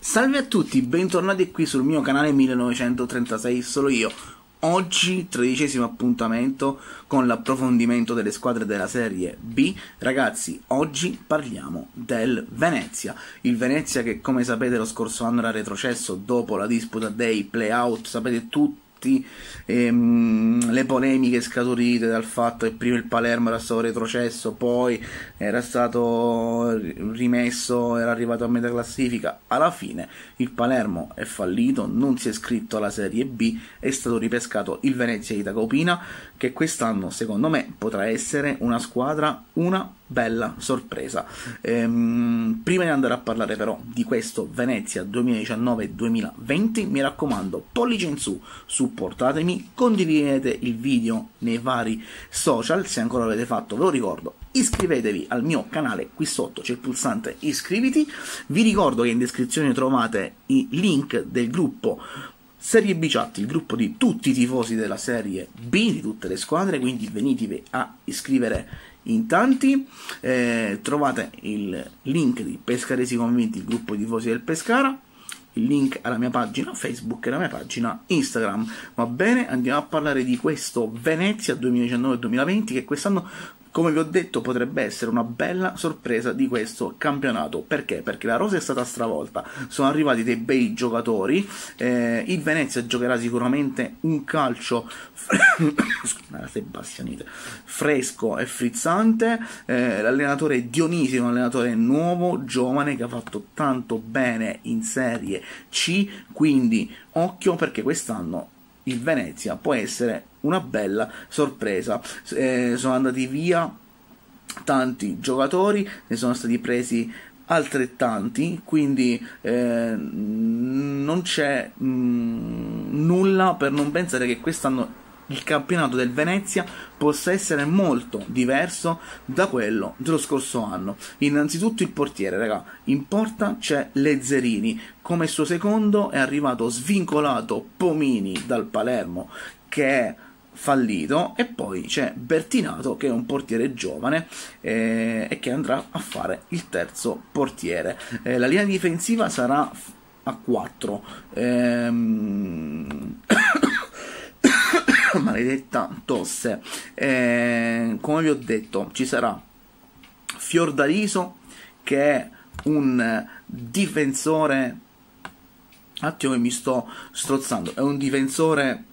Salve a tutti, bentornati qui sul mio canale 1936 Solo Io. Oggi tredicesimo appuntamento con l'approfondimento delle squadre della Serie B. Ragazzi, oggi parliamo del Venezia. Il Venezia che come sapete lo scorso anno era retrocesso dopo la disputa dei playout, sapete tutti Ehm, le polemiche scaturite dal fatto che prima il Palermo era stato retrocesso, poi era stato rimesso, era arrivato a metà classifica. Alla fine il Palermo è fallito, non si è iscritto alla Serie B, è stato ripescato il Venezia di Tacopina, che quest'anno secondo me potrà essere una squadra, una bella sorpresa. Ehm, prima di andare a parlare però di questo Venezia 2019-2020, mi raccomando, pollice in su, supportatemi, condividete il video nei vari social, se ancora l'avete fatto ve lo ricordo, iscrivetevi al mio canale, qui sotto c'è il pulsante iscriviti, vi ricordo che in descrizione trovate i link del gruppo Serie B Chat, il gruppo di tutti i tifosi della Serie B, di tutte le squadre, quindi venitevi a iscrivere in tanti. Eh, trovate il link di Pescaresi Convinti, il gruppo tifosi del Pescara, il link alla mia pagina Facebook e la mia pagina Instagram. Va bene, andiamo a parlare di questo Venezia 2019-2020 che quest'anno come vi ho detto potrebbe essere una bella sorpresa di questo campionato. Perché? Perché la rosa è stata stravolta, sono arrivati dei bei giocatori, eh, il Venezia giocherà sicuramente un calcio fresco e frizzante, eh, l'allenatore Dionisi è un allenatore nuovo, giovane, che ha fatto tanto bene in Serie C, quindi occhio perché quest'anno il Venezia può essere una bella sorpresa. Eh, sono andati via tanti giocatori, ne sono stati presi altrettanti, quindi eh, non c'è mh, mm, nulla per non pensare che quest'anno il campionato del Venezia possa essere molto diverso da quello dello scorso anno. Innanzitutto il portiere, raga, in porta c'è Lezzerini, come suo secondo è arrivato svincolato Pomini dal Palermo che è fallito e poi c'è Bertinato che è un portiere giovane eh, e che andrà a fare il terzo portiere. Eh, la linea difensiva sarà a 4. Ehm maledetta tosse. Eh, come vi ho detto, ci sarà Fiordaliso che è un difensore. Attimo che mi sto strozzando. È un difensore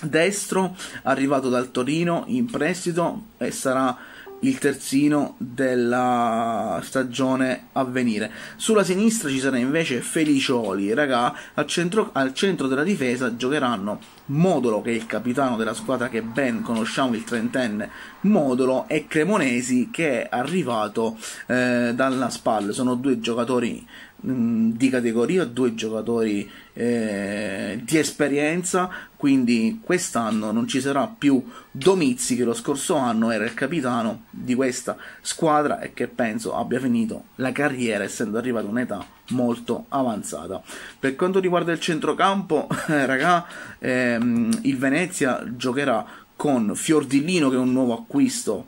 destro arrivato dal Torino in prestito e sarà il terzino della stagione a venire. Sulla sinistra ci sarà invece Felicioli, raga, al centro, al centro della difesa giocheranno Modolo che è il capitano della squadra che ben conosciamo, il trentenne Modolo e Cremonesi che è arrivato eh, dalla SPAL. Sono due giocatori mh, mm, di categoria, due giocatori eh, di esperienza, quindi quest'anno non ci sarà più Domizzi che lo scorso anno era il capitano di questa squadra e che penso abbia finito la carriera essendo arrivato a un'età molto avanzata. Per quanto riguarda il centrocampo, eh, raga, ehm, il Venezia giocherà con Fiordillino che è un nuovo acquisto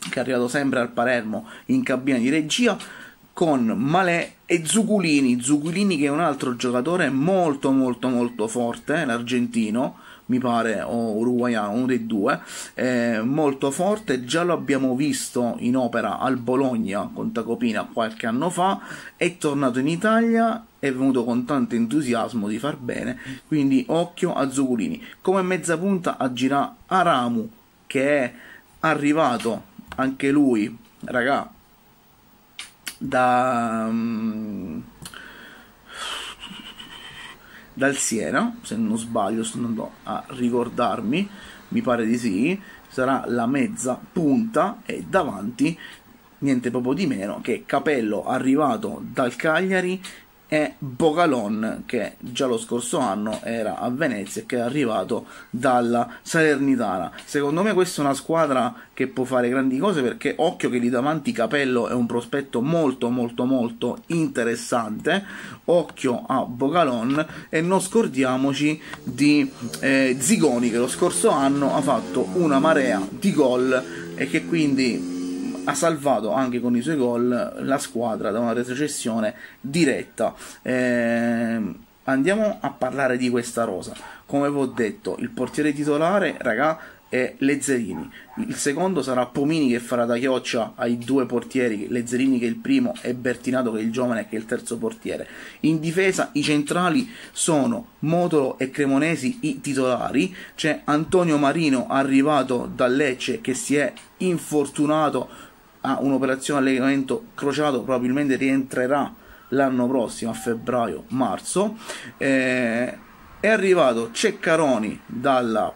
che è arrivato sempre al Palermo in cabina di regia con Malè e Zuculini, Zuculini che è un altro giocatore molto molto molto forte, eh, l'argentino, mi pare, o uruguaiano, uno dei due, eh, molto forte, già lo abbiamo visto in opera al Bologna con Tacopina qualche anno fa, è tornato in Italia è venuto con tanto entusiasmo di far bene, quindi occhio a Zuculini. Come mezza punta aggirà Aramu, che è arrivato anche lui, raga, da, mm, dal Siena, se non sbaglio, sto andando a ricordarmi, mi pare di sì, sarà la mezza punta e davanti niente proprio di meno che Capello arrivato dal Cagliari e Bogalon che già lo scorso anno era a Venezia e che è arrivato dalla Salernitana. Secondo me questa è una squadra che può fare grandi cose perché occhio che lì davanti Capello è un prospetto molto molto molto interessante, occhio a Bogalon e non scordiamoci di eh, Zigoni che lo scorso anno ha fatto una marea di gol e che quindi ha salvato anche con i suoi gol la squadra da una retrocessione diretta. Eh, andiamo a parlare di questa rosa. Come vi ho detto, il portiere titolare, raga, è Lezzerini. Il secondo sarà Pomini che farà da chioccia ai due portieri, Lezzerini che è il primo e Bertinato che è il giovane che è il terzo portiere. In difesa i centrali sono Motolo e Cremonesi i titolari, c'è Antonio Marino arrivato dal Lecce che si è infortunato ha un'operazione a legamento crociato, probabilmente rientrerà l'anno prossimo, a febbraio-marzo. Eh, è arrivato Ceccaroni dalla,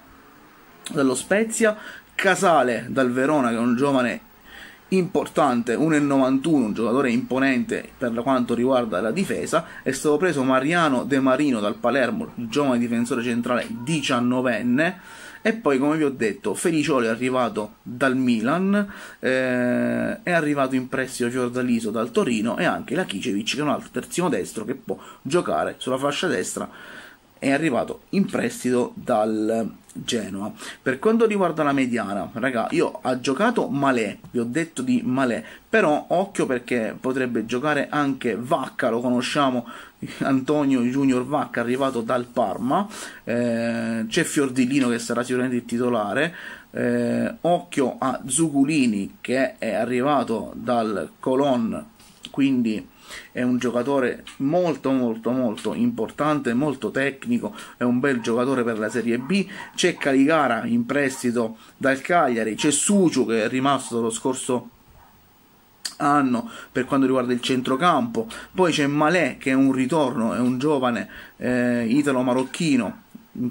dallo Spezia, Casale dal Verona, che è un giovane importante, 1,91, un giocatore imponente per quanto riguarda la difesa, è stato preso Mariano De Marino dal Palermo, giovane difensore centrale 19enne e poi, come vi ho detto, Felicioli è arrivato dal Milan, eh, è arrivato in prestito Fiordaliso dal Torino e anche la Kicevic, che è un altro terzino destro che può giocare sulla fascia destra, è arrivato in prestito dal Genoa. Per quanto riguarda la mediana, raga, io ho giocato Malè, vi ho detto di Malè, però occhio perché potrebbe giocare anche Vacca, lo conosciamo, Antonio Junior Vacca arrivato dal Parma, eh, c'è Fiordilino che sarà sicuramente il titolare, eh, occhio a Zuculini che è arrivato dal Colon, quindi è un giocatore molto molto molto importante, molto tecnico, è un bel giocatore per la Serie B, c'è Caligara in prestito dal Cagliari, c'è Suciu che è rimasto lo scorso anno per quanto riguarda il centrocampo, poi c'è Malè che è un ritorno, è un giovane eh, italo-marocchino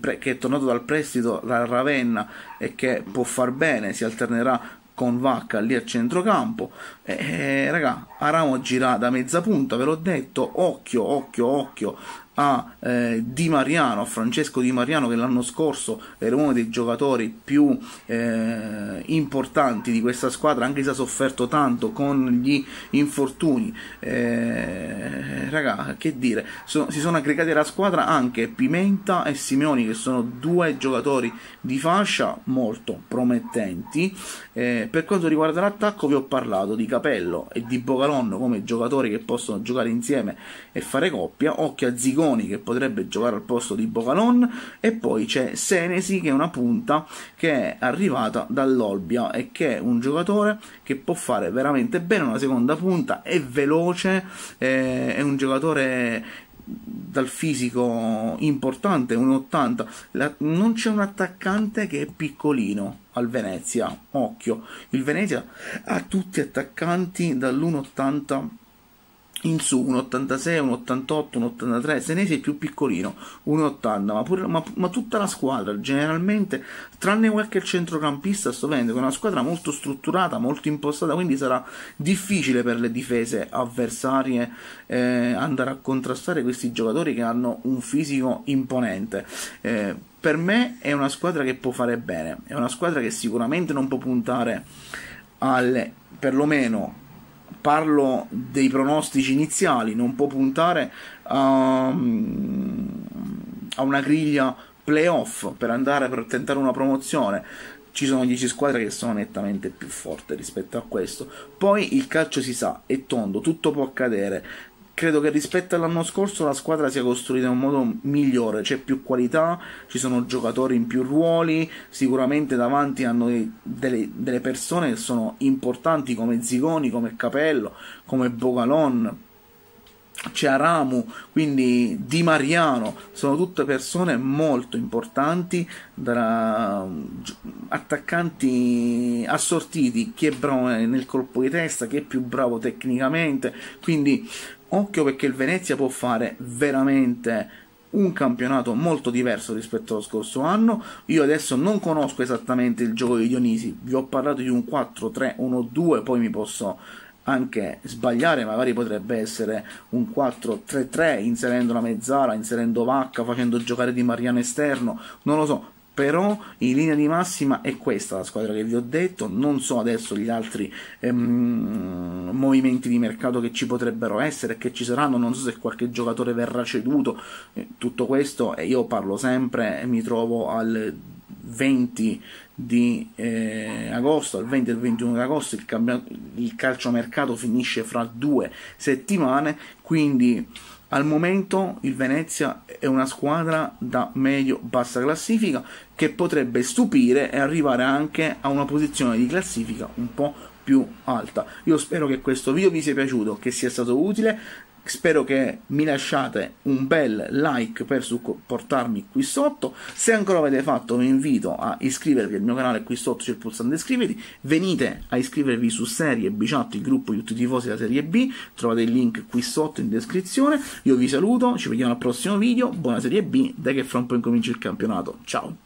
che è tornato dal prestito da Ravenna e che può far bene, si alternerà con Vacca lì a centrocampo. E, raga, Aramo gira da mezza punta, ve l'ho detto, occhio, occhio, occhio a eh, Di Mariano, a Francesco Di Mariano che l'anno scorso era uno dei giocatori più eh, importanti di questa squadra, anche se ha sofferto tanto con gli infortuni. Eh, eh, raga, che dire, so, si sono aggregati alla squadra anche Pimenta e Simeoni, che sono due giocatori di fascia molto promettenti. Eh, per quanto riguarda l'attacco, vi ho parlato di Capello e di Bocalonno come giocatori che possono giocare insieme e fare coppia. Occhio a Zigoni che potrebbe giocare al posto di Bocalon, e poi c'è Senesi, che è una punta che è arrivata dall'Olbia e che è un giocatore che può fare veramente bene una seconda punta, è veloce, eh, è un giocatore dal fisico importante, un 80. La, non c'è un attaccante che è piccolino al Venezia, occhio. Il Venezia ha tutti attaccanti dall'1,80 in su un 86, un 88, un 83, se ne sei più piccolino, un 80, ma, pure, ma, ma tutta la squadra generalmente, tranne qualche centrocampista, sto vedendo che è una squadra molto strutturata, molto impostata, quindi sarà difficile per le difese avversarie eh, andare a contrastare questi giocatori che hanno un fisico imponente. Eh, per me è una squadra che può fare bene, è una squadra che sicuramente non può puntare al perlomeno parlo dei pronostici iniziali, non può puntare a, a una griglia playoff per andare per tentare una promozione ci sono 10 squadre che sono nettamente più forti rispetto a questo. Poi il calcio si sa, è tondo, tutto può accadere credo che rispetto all'anno scorso la squadra sia costruita in un modo migliore, c'è più qualità, ci sono giocatori in più ruoli, sicuramente davanti hanno delle, delle persone che sono importanti come Zigoni, come Capello, come Bogalon, c'è Aramu, quindi Di Mariano, sono tutte persone molto importanti, da attaccanti assortiti, chi è bravo nel colpo di testa, chi è più bravo tecnicamente, quindi occhio perché il Venezia può fare veramente un campionato molto diverso rispetto allo scorso anno. Io adesso non conosco esattamente il gioco di Dionisi, vi ho parlato di un 4-3-1-2, poi mi posso anche sbagliare, magari potrebbe essere un 4-3-3 inserendo la mezzala, inserendo Vacca, facendo giocare di Mariano esterno, non lo so, però in linea di massima è questa la squadra che vi ho detto non so adesso gli altri ehm, movimenti di mercato che ci potrebbero essere che ci saranno non so se qualche giocatore verrà ceduto eh, tutto questo e io parlo sempre mi trovo al 20 di eh, agosto, il 20 e il 21 di agosto, il, cambiato, il calciomercato finisce fra due settimane, quindi al momento il Venezia è una squadra da medio-bassa classifica che potrebbe stupire e arrivare anche a una posizione di classifica un po' più alta. Io spero che questo video vi sia piaciuto, che sia stato utile spero che mi lasciate un bel like per supportarmi qui sotto se ancora avete fatto vi invito a iscrivervi al mio canale qui sotto c'è il pulsante iscriviti venite a iscrivervi su serie Bichat il gruppo di tutti i tifosi della serie B trovate il link qui sotto in descrizione io vi saluto ci vediamo al prossimo video buona serie B dai che fra un po' incomincia il campionato ciao